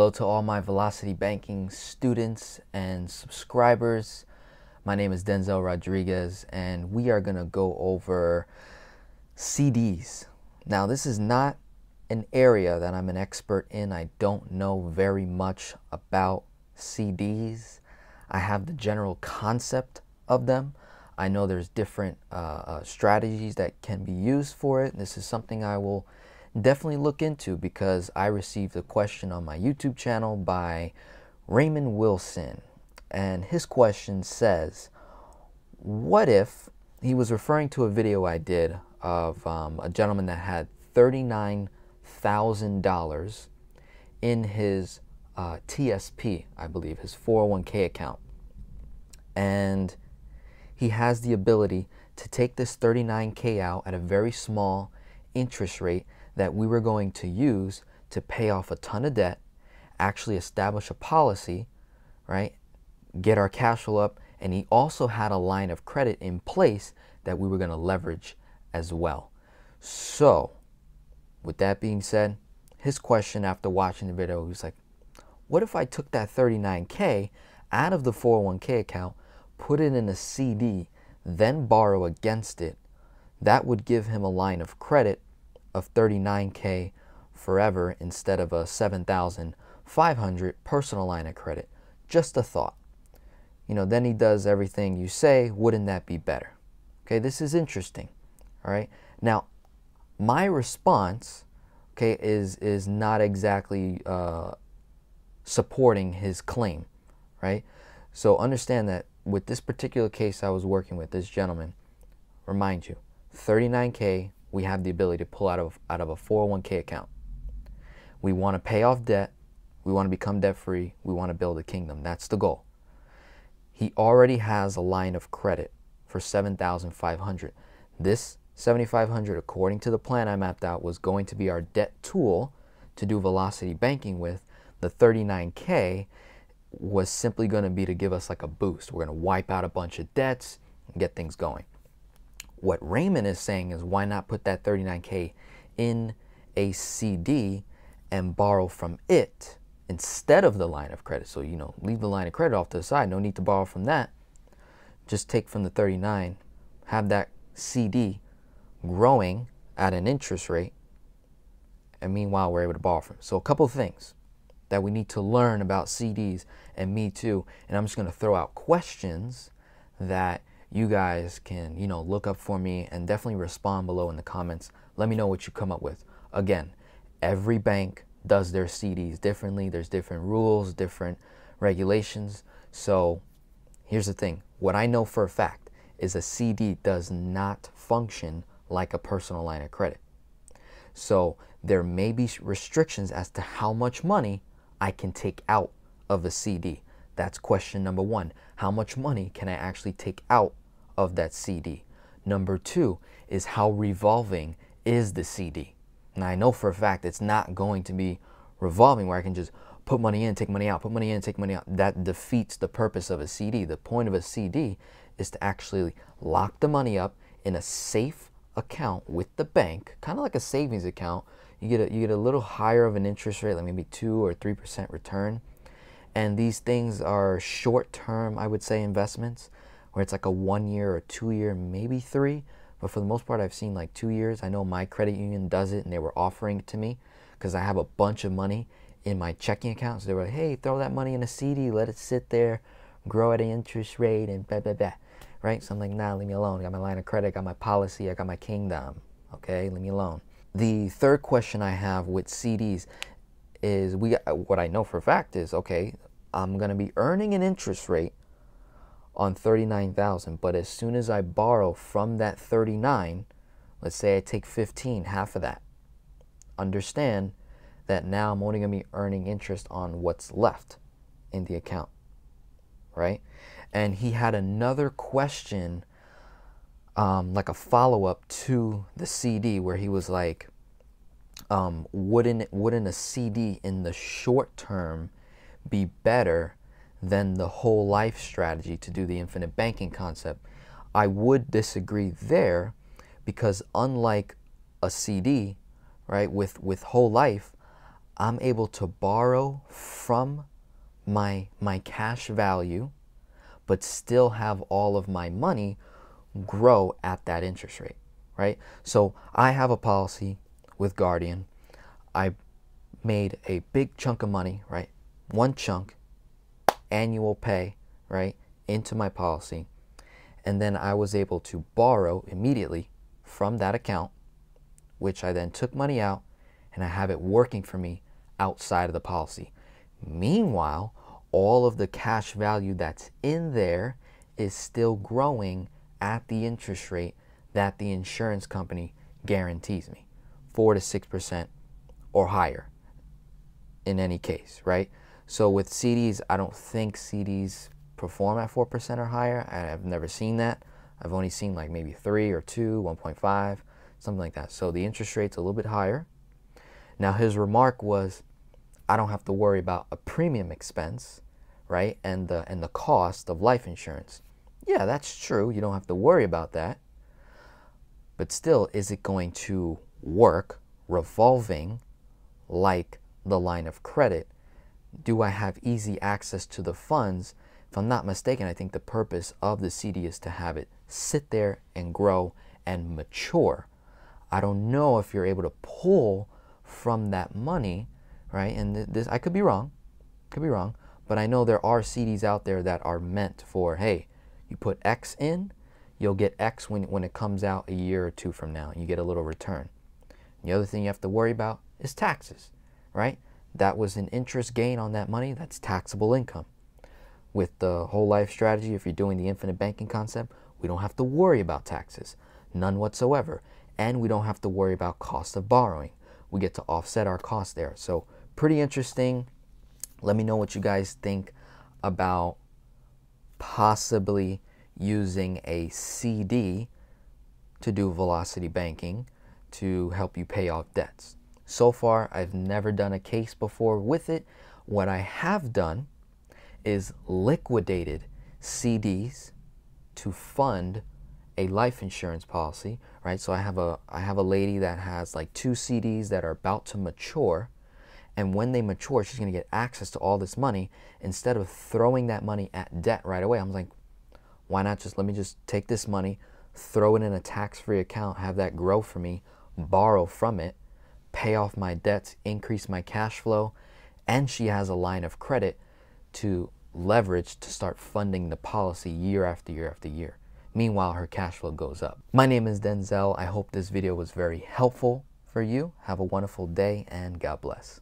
hello to all my Velocity Banking students and subscribers. My name is Denzel Rodriguez, and we are going to go over CDs. Now, this is not an area that I'm an expert in. I don't know very much about CDs. I have the general concept of them. I know there's different uh, uh strategies that can be used for it. This is something I will definitely look into because I received a question on my YouTube channel by Raymond Wilson. And his question says, What if he was referring to a video I did of um, a gentleman that had $39,000 in his uh, TSP, I believe, his 401k account. And he has the ability to take this 39K out at a very small interest rate that we were going to use to pay off a ton of debt, actually establish a policy, right? Get our cash flow up. And he also had a line of credit in place that we were going to leverage as well. So, with that being said, his question after watching the video, he was like, what if I took that 39K out of the 401k account, put it in a CD, then borrow against it? That would give him a line of credit of 39K forever instead of a 7,500 personal line of credit. Just a thought. You know, then he does everything you say. Wouldn't that be better? Okay, this is interesting. All right. Now, my response, okay, is is not exactly uh, supporting his claim, right? So understand that with this particular case I was working with, this gentleman, remind you, 39K we have the ability to pull out of out of a 401k account. We want to pay off debt, we want to become debt free, we want to build a kingdom. That's the goal. He already has a line of credit for 7,500. This 7,500 according to the plan I mapped out was going to be our debt tool to do velocity banking with. The 39k was simply going to be to give us like a boost. We're going to wipe out a bunch of debts and get things going. What Raymond is saying is why not put that 39K in a CD and borrow from it instead of the line of credit. So, you know, leave the line of credit off to the side. No need to borrow from that. Just take from the 39, have that CD growing at an interest rate. And meanwhile, we're able to borrow from. So, a couple things that we need to learn about CDs and Me Too. And I'm just going to throw out questions that you guys can, you know, look up for me and definitely respond below in the comments. Let me know what you come up with. Again, every bank does their CDs differently. There's different rules, different regulations. So here's the thing. What I know for a fact is a CD does not function like a personal line of credit. So there may be restrictions as to how much money I can take out of a CD. That's question number one. How much money can I actually take out of that CD. Number two is how revolving is the CD. Now, I know for a fact it's not going to be revolving where I can just put money in, take money out, put money in, take money out. That defeats the purpose of a CD. The point of a CD is to actually lock the money up in a safe account with the bank, kind of like a savings account. You get a, you get a little higher of an interest rate, like maybe 2 or 3% return. And these things are short-term, I would say, investments where it's like a one year or two year, maybe three. But for the most part, I've seen like two years. I know my credit union does it and they were offering it to me because I have a bunch of money in my checking account. So they were like, hey, throw that money in a CD, let it sit there, grow at an interest rate, and blah, blah, blah. Right? So I'm like, nah, leave me alone. I got my line of credit, I got my policy, I got my kingdom. Okay, leave me alone. The third question I have with CDs is we uh, what I know for a fact is okay, I'm going to be earning an interest rate on 39,000, but as soon as I borrow from that 39, let's say I take 15, half of that. Understand that now I'm only going to be earning interest on what's left in the account, right? And he had another question, um, like a follow up to the CD, where he was like, um, "Wouldn't wouldn't a CD in the short term be better?" than the whole life strategy to do the infinite banking concept. I would disagree there because unlike a CD, right, with, with whole life, I'm able to borrow from my, my cash value, but still have all of my money grow at that interest rate, right? So I have a policy with Guardian. I made a big chunk of money, right? One chunk annual pay, right, into my policy. And then I was able to borrow immediately from that account, which I then took money out and I have it working for me outside of the policy. Meanwhile, all of the cash value that's in there is still growing at the interest rate that the insurance company guarantees me 4 to 6% or higher in any case, right? So with CDs, I don't think CDs perform at 4% or higher. I've never seen that. I've only seen like maybe 3 or 2, 1.5, something like that. So the interest rate's a little bit higher. Now his remark was, I don't have to worry about a premium expense, right? And the and the cost of life insurance. Yeah, that's true. You don't have to worry about that. But still, is it going to work revolving like the line of credit do I have easy access to the funds? If I'm not mistaken, I think the purpose of the CD is to have it sit there and grow and mature. I don't know if you're able to pull from that money, right? And this I could be wrong, could be wrong, but I know there are CDs out there that are meant for hey, you put X in, you'll get X when when it comes out a year or two from now, and you get a little return. the other thing you have to worry about is taxes, right? that was an interest gain on that money that's taxable income. With the whole life strategy, if you're doing the infinite banking concept, we don't have to worry about taxes, none whatsoever. And we don't have to worry about cost of borrowing. We get to offset our cost there. So, pretty interesting. Let me know what you guys think about possibly using a CD to do velocity banking to help you pay off debts. So far, I've never done a case before with it. What I have done is liquidated CDs to fund a life insurance policy, right? So I have a I have a lady that has like two CDs that are about to mature, and when they mature, she's going to get access to all this money instead of throwing that money at debt right away. I'm like, why not just let me just take this money, throw it in a tax-free account, have that grow for me, borrow from it, pay off my debts, increase my cash flow, and she has a line of credit to leverage to start funding the policy year after year after year. Meanwhile, her cash flow goes up. My name is Denzel. I hope this video was very helpful for you. Have a wonderful day and God bless.